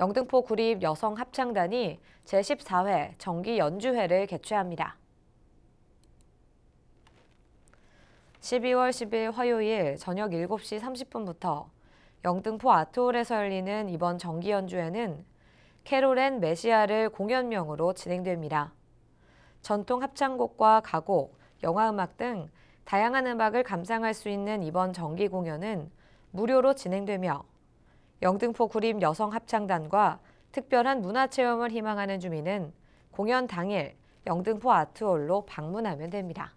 영등포 구립 여성 합창단이 제14회 정기 연주회를 개최합니다. 12월 10일 화요일 저녁 7시 30분부터 영등포 아트홀에서 열리는 이번 정기 연주회는 캐롤앤 메시아를 공연명으로 진행됩니다. 전통 합창곡과 가곡, 영화음악 등 다양한 음악을 감상할 수 있는 이번 정기 공연은 무료로 진행되며 영등포 구림 여성 합창단과 특별한 문화체험을 희망하는 주민은 공연 당일 영등포 아트홀로 방문하면 됩니다.